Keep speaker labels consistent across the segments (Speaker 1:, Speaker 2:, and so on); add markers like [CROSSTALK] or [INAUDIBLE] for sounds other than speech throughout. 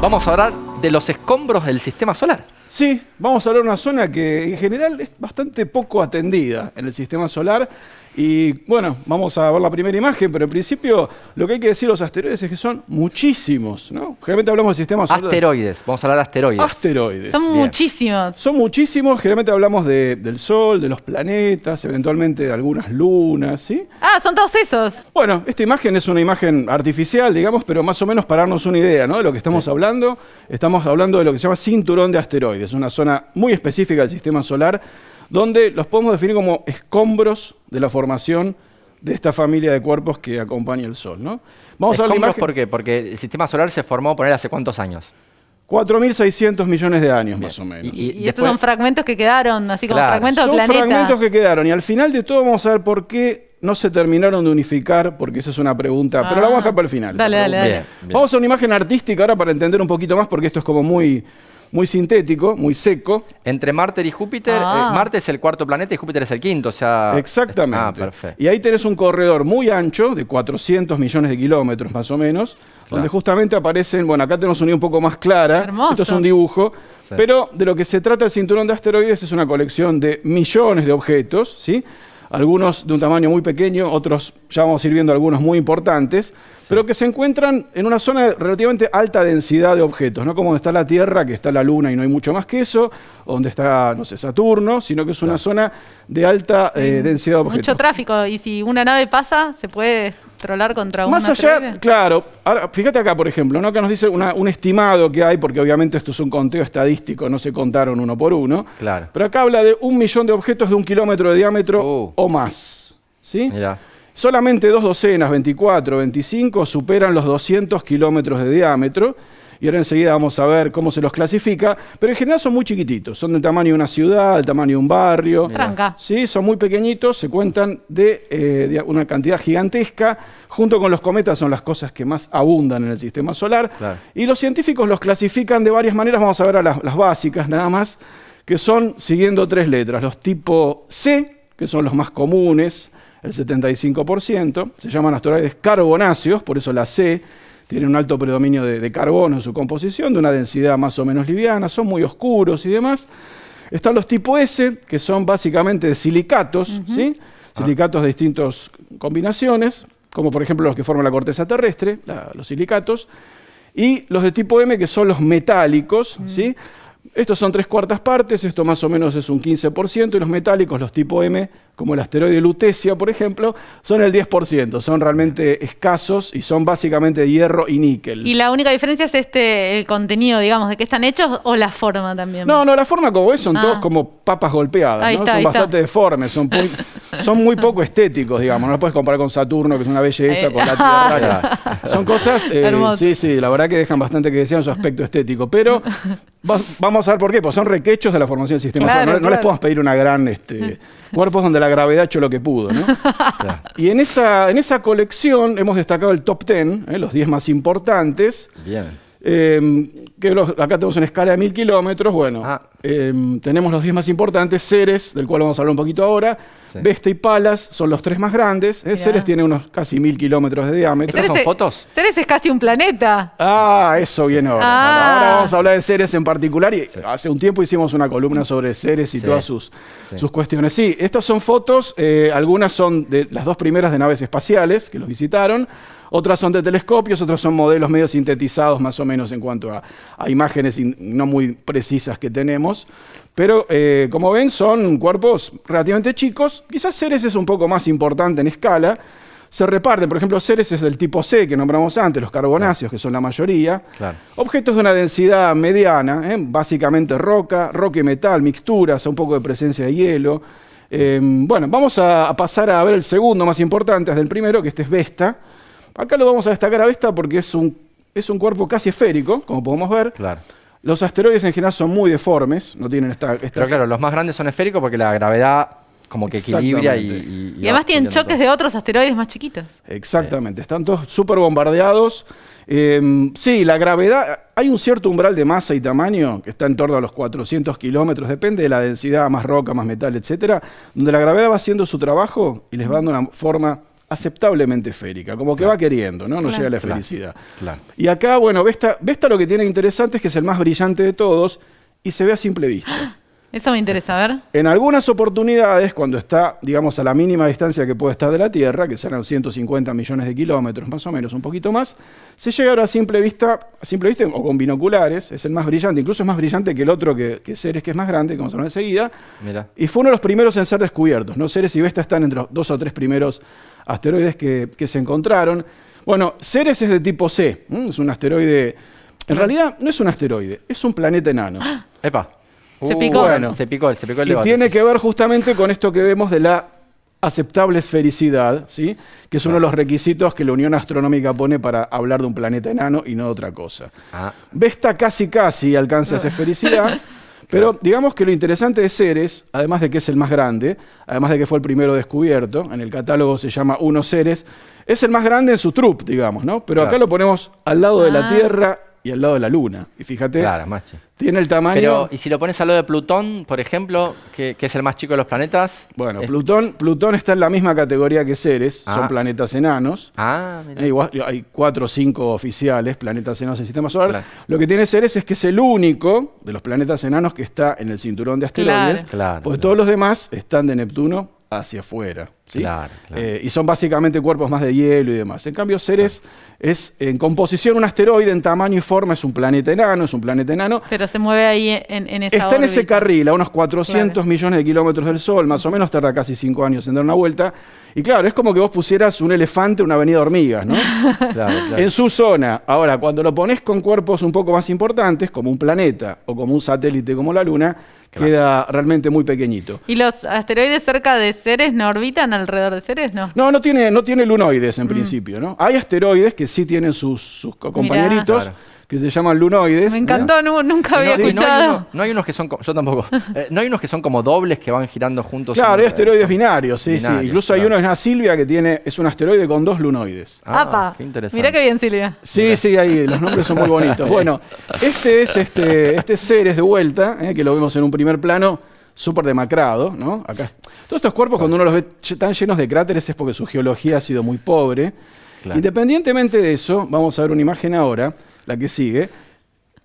Speaker 1: vamos a hablar de los escombros del sistema solar. Sí, vamos a hablar de una zona que en general es bastante poco atendida en el sistema solar. Y bueno, vamos a ver la primera imagen, pero en principio lo que hay que decir los asteroides es que son muchísimos, ¿no? Generalmente hablamos de sistemas Solar... Asteroides,
Speaker 2: vamos a hablar de asteroides. Asteroides. Son
Speaker 1: muchísimos. Son muchísimos, generalmente hablamos del Sol, de los planetas, eventualmente de algunas lunas, ¿sí?
Speaker 3: Ah, son todos esos.
Speaker 1: Bueno, esta imagen es una imagen artificial, digamos, pero más o menos para darnos una idea, ¿no? De lo que estamos hablando. Estamos hablando de lo que se llama cinturón de asteroides. Es una zona muy específica del sistema solar donde los podemos definir como escombros de la formación de esta familia de cuerpos que acompaña el Sol. ¿no? Vamos a ver por qué? Porque el sistema solar se formó, poner, hace cuántos años. 4.600 millones de años, más o menos. Y, estos son
Speaker 3: fragmentos que quedaron, así como fragmentos son planeta. fragmentos
Speaker 1: que quedaron. Y al final de todo vamos a ver por qué no se terminaron de unificar, porque esa es una pregunta, pero la ah. vamos a dejar para el final. Dale, dale, Vamos a una imagen artística ahora para entender un poquito más, porque esto es como muy muy sintético, muy seco. Entre Marte y Júpiter, eh, ah. Marte
Speaker 2: es el cuarto planeta y Júpiter es el quinto, o sea...
Speaker 1: Exactamente. Ah, perfecto. Y ahí tenés un corredor muy ancho, de 400 millones de kilómetros más o menos, donde justamente aparecen, bueno, acá tenemos una un poco más clara, esto es un dibujo, pero de lo que se trata el cinturón de asteroides es una colección de millones de objetos, ¿sí? algunos de un tamaño muy pequeño, otros ya vamos a ir viendo algunos muy importantes, pero que se encuentran en una zona de relativamente alta densidad de objetos, no como donde está la Tierra, que está la Luna y no hay mucho más que eso, donde está, no sé, Saturno, sino que es una zona de alta eh, densidad de objetos. Mucho
Speaker 3: tráfico y si una nave pasa, se puede trolar contra un Más allá,
Speaker 1: claro. fíjate acá, por ejemplo, ¿no? que nos dice un estimado que hay, porque obviamente esto es un conteo estadístico, no se contaron uno por uno. Claro. Pero acá habla de un millón de objetos de un kilómetro de diámetro uh. o más. ¿Sí? Solamente dos docenas, 24, 25, superan los 200 kilómetros de diámetro y ahora enseguida vamos a ver cómo se los clasifica, pero en general son muy chiquititos, son del tamaño de una ciudad, del tamaño de un barrio. Tranca. Sí, son muy pequeñitos, se cuentan eh, de, una cantidad gigantesca, junto con los cometas son las cosas que más abundan en el sistema solar, y los científicos los clasifican de varias maneras, vamos a ver las, las básicas nada más, que son siguiendo tres letras, los tipo C, que son los más comunes, el 75%, se llaman asteroides carbonáceos, por eso la C, tienen un alto predominio de, carbono en su composición, de una densidad más o menos liviana, son muy oscuros y demás. Están los tipo S, que son básicamente silicatos, ¿sí? silicatos de distintas combinaciones, como por ejemplo los que forman la corteza terrestre, los silicatos, y los de tipo M, que son los metálicos. Mm. ¿sí? Estos son tres cuartas partes, esto más o menos es un 15%, y los metálicos, los tipo M, como el asteroide Lutecia, por ejemplo, son el 10%, son realmente escasos y son básicamente hierro y níquel. ¿Y
Speaker 3: la única diferencia es este el contenido, digamos, de qué están hechos o la forma también? No, no, la
Speaker 1: forma como es, son ah. todos como papas golpeadas, ¿no? son bastante deformes, son, muy, son muy poco estéticos, digamos, no los puedes comparar con Saturno, que es una belleza, con la [LAUGHS] Tierra. son cosas, eh, sí, sí, la verdad que dejan bastante que desear su aspecto estético, pero [LAUGHS] vamos a ver por qué, pues son requechos de la formación del sistema solar. No, les podemos pedir una gran, este, cuerpos donde la gravedad hecho lo que pudo. ¿no? [LAUGHS] Y en esa, en esa colección hemos destacado el top 10, ¿eh? los 10 más importantes. Bien. Eh, que acá tenemos una escala de mil kilómetros. Bueno, ah. Em, tenemos los 10 más importantes. Ceres, del cual vamos a hablar un poquito ahora. Vesta y Palas son los tres más grandes. ¿eh? Ceres tiene unos casi mil kilómetros de diámetro. son fotos?
Speaker 3: Ceres es casi un planeta.
Speaker 1: Ah, eso bien. Ah. ahora. vamos a hablar de Ceres en particular. Y Hace un tiempo hicimos una columna sobre Ceres y todas sus, sus cuestiones. Sí, estas son fotos. Eh, algunas son de las dos primeras de naves espaciales que los visitaron. Otras son de telescopios, otras son modelos medio sintetizados más o menos en cuanto a, a imágenes no muy precisas que tenemos. Pero eh, como ven, son cuerpos relativamente chicos. Quizás Ceres es un poco más importante en escala. Se reparten, por ejemplo, Ceres es del tipo C que nombramos antes, los carbonáceos, que son la mayoría. Objetos de una densidad mediana, ¿eh? básicamente roca, roca y metal, mixturas, un poco de presencia de hielo. Em, bueno, vamos a, pasar a ver el segundo más importante, es del primero, que este es Vesta. Acá lo vamos a destacar a Vesta porque es un, es un cuerpo casi esférico, como podemos ver. Claro los asteroides en general son muy deformes, no tienen esta... Pero claro, los más grandes son esféricos porque la gravedad como que equilibra y, y, además tienen choques
Speaker 3: de otros asteroides más chiquitos.
Speaker 1: Exactamente, están todos súper bombardeados. Em, sí, la gravedad, hay un cierto umbral de masa y tamaño que está en torno a los 400 kilómetros, depende de la densidad, más roca, más metal, etcétera, donde la gravedad va haciendo su trabajo y les va dando una forma aceptablemente férica, como que va queriendo, ¿no? No llega a la felicidad. Y acá, bueno, Vesta, lo que tiene interesante es que es el más brillante de todos y se ve a simple vista.
Speaker 3: [GASPS] Eso me interesa ver.
Speaker 1: En algunas oportunidades, cuando está, digamos, a la mínima distancia que puede estar de la Tierra, que serán 150 millones de kilómetros, más o menos, un poquito más, se llega ahora a simple vista, a simple vista o con binoculares, es el más brillante, incluso es más brillante que el otro que, que que es más grande, como se hablar enseguida. Y fue uno de los primeros en ser descubiertos, ¿no? Ceres y Vesta están entre los dos o tres primeros asteroides que, se encontraron. Bueno, Ceres es de tipo C, es un asteroide... En realidad no es un asteroide, es un planeta enano. [GASPS] ¡Epa! Se picó. Uh, se picó,
Speaker 2: se picó el Y tiene
Speaker 1: que ver justamente con esto que vemos de la aceptable esfericidad, ¿sí? que es uno de los requisitos que la Unión Astronómica pone para hablar de un planeta enano y no de otra cosa. Ah. Vesta casi casi alcanza esa [LAUGHS] esfericidad. Pero digamos que lo interesante de Ceres, además de que es el más grande, además de que fue el primero descubierto, en el catálogo se llama Uno Ceres, es el más grande en su trup, digamos, ¿no? Pero acá lo ponemos al lado de la ah. Tierra y al lado de la Luna. Y fíjate, tiene
Speaker 2: el tamaño. Pero, ¿y si lo pones al lado de Plutón, por ejemplo, que, es el más chico de los planetas?
Speaker 1: Bueno, Plutón, Plutón está en la misma categoría que Ceres, son ah. planetas enanos. Ah, mira. Eh, igual, hay cuatro o cinco oficiales, planetas enanos en el sistema solar. Lo que tiene Ceres es que es el único de los planetas enanos que está en el cinturón de asteroides. Claro. Porque todos los demás están de Neptuno hacia afuera. Eh, y son básicamente cuerpos más de hielo y demás. En cambio, Ceres es en composición un asteroide, en tamaño y forma es un planeta enano, es un planeta enano.
Speaker 3: Pero se mueve ahí en, en Está en ese
Speaker 1: carril, a unos 400 millones de kilómetros del Sol, más o menos tarda casi 5 años en dar una vuelta. Y claro, es como que vos pusieras un elefante en una avenida hormigas, ¿no? [LAUGHS] En su zona. Ahora, cuando lo pones con cuerpos un poco más importantes, como un planeta o como un satélite como la Luna, queda realmente muy pequeñito.
Speaker 3: ¿Y los asteroides cerca de Ceres no orbitan a alrededor de Ceres? No,
Speaker 1: no no tiene, no tiene lunoides en mm. principio, ¿no? Hay asteroides que sí tienen sus, compañeritos. que se llaman lunoides. Me encantó,
Speaker 3: nunca había escuchado.
Speaker 1: No hay, unos que son, yo tampoco, [LAUGHS] eh, no hay unos que son
Speaker 2: como dobles que van girando juntos.
Speaker 1: Claro, hay asteroides eh,
Speaker 2: binarios, sí, sí. Incluso hay
Speaker 1: uno, es una Silvia, que tiene, es un asteroide con dos lunoides. Ah, Mirá qué bien, Silvia. Sí, sí, ahí, los nombres son muy bonitos. [LAUGHS] bueno, este es este, este Ceres de vuelta, eh, que lo vemos en un primer plano súper demacrado, ¿no? Todos estos cuerpos, cuando uno los ve tan llenos de cráteres, es porque su geología ha sido muy pobre. Independientemente de eso, vamos a ver una imagen ahora, la que sigue,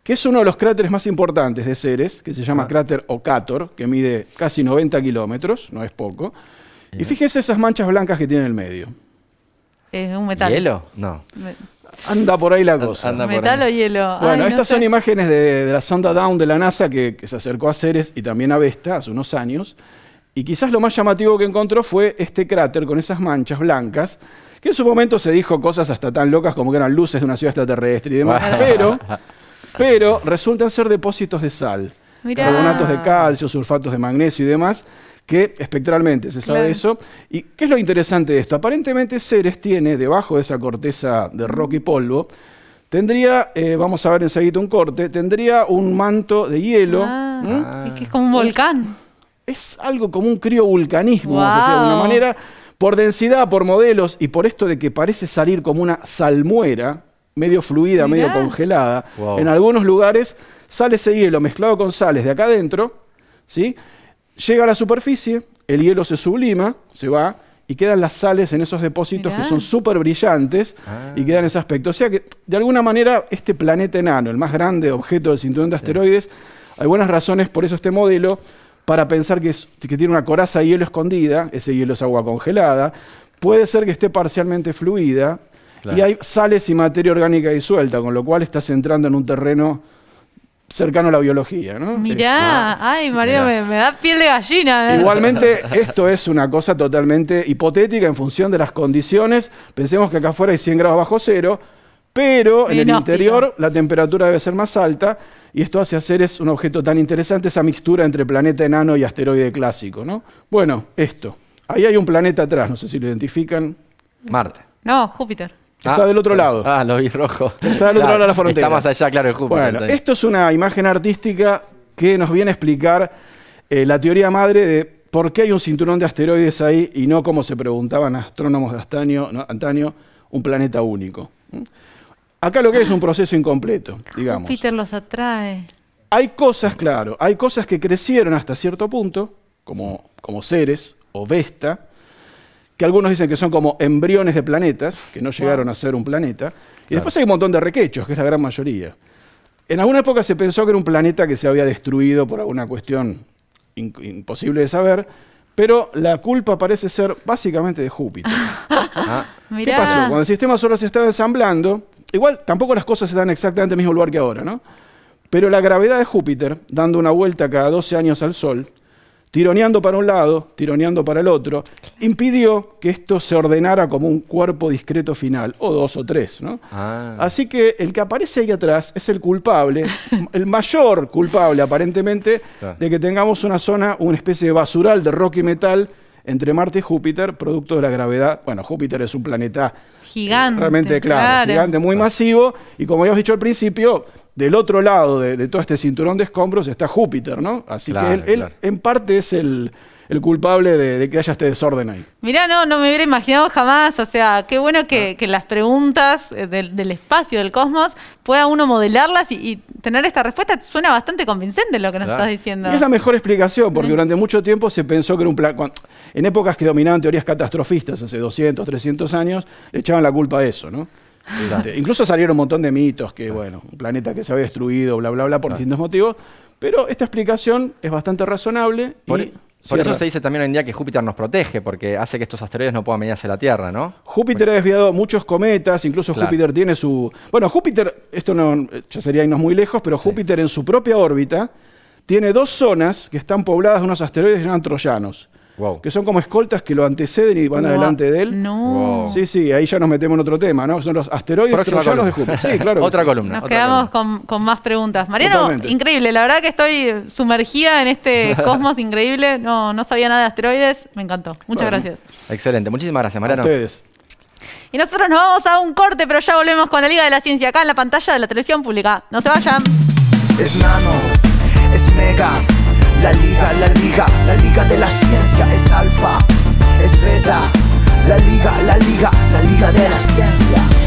Speaker 1: que es uno de los cráteres más importantes de Ceres, que se llama ah. cráter Ocator, que mide casi 90 kilómetros, no es poco. Y fíjese esas manchas blancas que tiene en el medio.
Speaker 3: Es un metal. ¿Hielo?
Speaker 1: No. Anda por ahí la cosa. Metal o
Speaker 3: hielo. Bueno, estas son
Speaker 1: imágenes de, la sonda Down de la NASA que, se acercó a Ceres y también a Vesta hace unos años. Y quizás lo más llamativo que encontró fue este cráter con esas manchas blancas, que en su momento se dijo cosas hasta tan locas como que eran luces de una ciudad extraterrestre y demás, pero, [LAUGHS] pero resultan ser depósitos de sal, carbonatos de calcio, sulfatos de magnesio y demás, que espectralmente se sabe eso. ¿Y qué es lo interesante de esto? Aparentemente Ceres tiene, debajo de esa corteza de roca y polvo, tendría, eh, vamos a ver enseguida un corte, tendría un manto de hielo. Ah, y Es que es como un volcán. Es, algo como un criovulcanismo, vamos a decir de alguna manera. Por densidad, por modelos y por esto de que parece salir como una salmuera, medio fluida, medio congelada. En algunos lugares sale ese hielo mezclado con sales de acá adentro, ¿sí? Llega a la superficie, el hielo se sublima, se va, y quedan las sales en esos depósitos que son súper brillantes y ah. quedan ese aspecto. O sea que, de alguna manera, este planeta enano, el más grande objeto del cinturón de asteroides, hay buenas razones, por eso este modelo, para pensar que, tiene una coraza de hielo escondida, ese hielo es agua congelada, puede ser que esté parcialmente fluida, y hay sales y materia orgánica disuelta, con lo cual estás entrando en un terreno cercano a la biología, ¿no? Mirá, este,
Speaker 3: ah, ay María, me, da piel de gallina. ¿eh? Igualmente,
Speaker 1: esto es una cosa totalmente hipotética en función de las condiciones. Pensemos que acá afuera hay 100 grados bajo cero, pero en el interior la temperatura debe ser más alta y esto hace hacer es un objeto tan interesante, esa mixtura entre planeta enano y asteroide clásico, ¿no? Bueno, esto. Ahí hay un planeta atrás, no sé si lo identifican. Marte. No, Júpiter. Está ah, del otro lado. Ah, lo vi rojo. Está del otro lado de la frontera. Está más allá,
Speaker 2: claro, de Júpiter. Bueno, esto
Speaker 1: es una imagen artística que nos viene a explicar eh, la teoría madre de por qué hay un cinturón de asteroides ahí y no, como se preguntaban astrónomos de antaño, un planeta único. Acá lo que es un proceso incompleto, ah, digamos.
Speaker 3: Peter los atrae.
Speaker 1: Hay cosas, claro, hay cosas que crecieron hasta cierto punto, como, como Ceres o Vesta, que algunos dicen que son como embriones de planetas, que no llegaron a ser un planeta. Y después hay un montón de requechos, que es la gran mayoría. En alguna época se pensó que era un planeta que se había destruido por alguna cuestión imposible de saber, pero la culpa parece ser básicamente de Júpiter. [LAUGHS] Ah. ¿Qué pasó? Cuando el sistema solar se estaba ensamblando, igual tampoco las cosas están exactamente en el mismo lugar que ahora, ¿no? Pero la gravedad de Júpiter, dando una vuelta cada 12 años al Sol, tironeando para un lado, tironeando para el otro, impidió que esto se ordenara como un cuerpo discreto final, o dos o tres. ¿no? Ah. Así que el que aparece ahí atrás es el culpable, [LAUGHS] el mayor culpable aparentemente, de que tengamos una zona, una especie de basural de rock y metal entre Marte y Júpiter, producto de la gravedad. Bueno, Júpiter es un planeta
Speaker 3: gigante, realmente claro,
Speaker 1: muy masivo, y como habíamos dicho al principio, del otro lado de, todo este cinturón de escombros está Júpiter, ¿no? Así que él, en parte es el, culpable de, que haya este desorden ahí.
Speaker 3: Mirá, no, no me hubiera imaginado jamás. O sea, qué bueno que, ah. las preguntas eh, del, espacio, del cosmos, pueda uno modelarlas y, tener esta respuesta. Suena bastante convincente lo que nos estás diciendo. es la
Speaker 1: mejor explicación, porque durante mucho tiempo se pensó que era un En épocas que dominaban teorías catastrofistas, hace 200, 300 años, le echaban la culpa a eso, ¿no? Este, incluso salieron un montón de mitos que, bueno, un planeta que se había destruido, bla, bla, bla, por distintos motivos. Pero esta explicación es bastante razonable. Por, y e-,
Speaker 2: eso se dice también hoy en día que Júpiter nos protege, porque hace que estos asteroides no puedan venir hacia la Tierra, ¿no?
Speaker 1: Júpiter ha desviado muchos cometas, incluso Júpiter tiene su. Bueno, Júpiter, esto no, ya sería irnos muy lejos, pero Júpiter en su propia órbita tiene dos zonas que están pobladas de unos asteroides que se troyanos. Que son como escoltas que lo anteceden y van adelante de él. No. Sí, sí, ahí ya nos metemos en otro tema, ¿no? Son los asteroides de Júpiter. Sí, claro. [LAUGHS] otra columna. Nos quedamos
Speaker 3: Con, más preguntas. Mariano, increíble. La verdad que estoy sumergida en este [LAUGHS] cosmos increíble. No, no sabía nada de asteroides. Me encantó. Muchas gracias.
Speaker 2: Excelente. Muchísimas gracias, Mariano. ustedes.
Speaker 3: Y nosotros nos vamos a un corte, pero ya volvemos con la Liga de la Ciencia acá en la pantalla de la televisión pública. No se vayan.
Speaker 2: Es nano, es mega la liga, la liga, la liga de la ciencia es alfa, es beta. La liga, la liga, la liga de la ciencia.